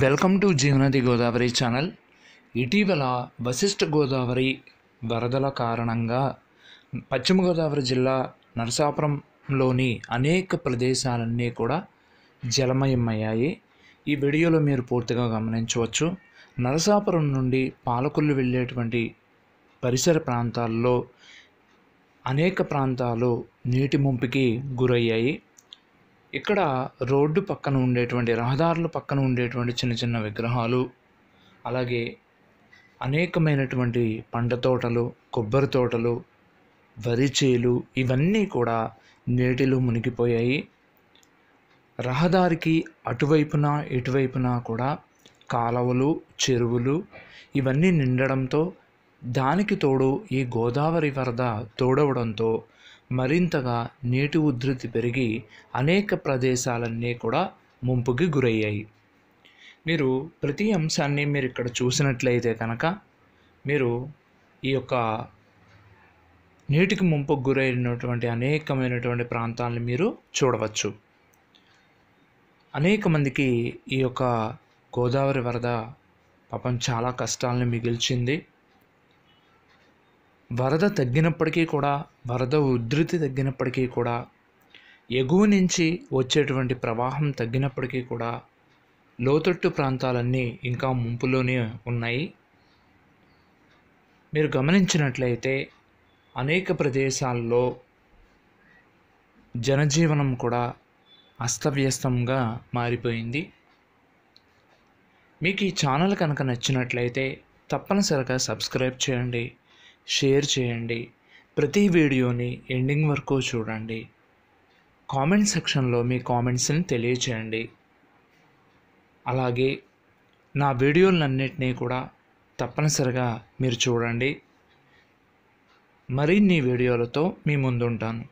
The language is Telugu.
welcome to Jeevanadi Godavari channel ఇటీవల వశిష్ఠ గోదావరి వరదల కారణంగా పశ్చిమ గోదావరి జిల్లా నరసాపురంలోని అనేక ప్రదేశాలన్నీ కూడా జలమయమయ్యాయి ఈ వీడియోలో మీరు పూర్తిగా గమనించవచ్చు నరసాపురం నుండి పాలకొల్లు వెళ్ళేటువంటి పరిసర ప్రాంతాల్లో అనేక ప్రాంతాలు నీటి ముంపుకి గురయ్యాయి ఇక్కడ రోడ్డు పక్కన ఉండేటువంటి రహదారుల పక్కన ఉండేటువంటి చిన్న చిన్న విగ్రహాలు అలాగే అనేకమైనటువంటి పంట తోటలు కొబ్బరి తోటలు వరి చేలు ఇవన్నీ కూడా నీటిలో మునిగిపోయాయి రహదారికి అటువైపున ఇటువైపున కూడా కాలవలు చెరువులు ఇవన్నీ నిండడంతో దానికి తోడు ఈ గోదావరి వరద తోడవడంతో మరింతగా నీటి ఉధృతి పెరిగి అనేక ప్రదేశాలన్నీ కూడా ముంపుకి గురయ్యాయి మీరు ప్రతి అంశాన్ని మీరు ఇక్కడ చూసినట్లయితే కనుక మీరు ఈ యొక్క నీటికి ముంపుకు గురైనటువంటి అనేకమైనటువంటి ప్రాంతాలను మీరు చూడవచ్చు అనేక మందికి ఈ యొక్క గోదావరి వరద పాపం చాలా కష్టాలను మిగిల్చింది వరద తగ్గినప్పటికీ కూడా వరద ఉధృతి తగ్గినప్పటికీ కూడా ఎగువ నుంచి వచ్చేటువంటి ప్రవాహం తగ్గినప్పటికీ కూడా లోతట్టు ప్రాంతాలన్నీ ఇంకా ముంపులోనే ఉన్నాయి మీరు గమనించినట్లయితే అనేక ప్రదేశాల్లో జనజీవనం కూడా అస్తవ్యస్తంగా మారిపోయింది మీకు ఈ ఛానల్ కనుక నచ్చినట్లయితే తప్పనిసరిగా సబ్స్క్రైబ్ చేయండి షేర్ చేయండి ప్రతి వీడియోని ఎండింగ్ వరకు చూడండి కామెంట్ సెక్షన్లో మీ కామెంట్స్ని తెలియచేయండి అలాగే నా వీడియోలన్నింటినీ కూడా తప్పనిసరిగా మీరు చూడండి మరిన్ని వీడియోలతో మీ ముందుంటాను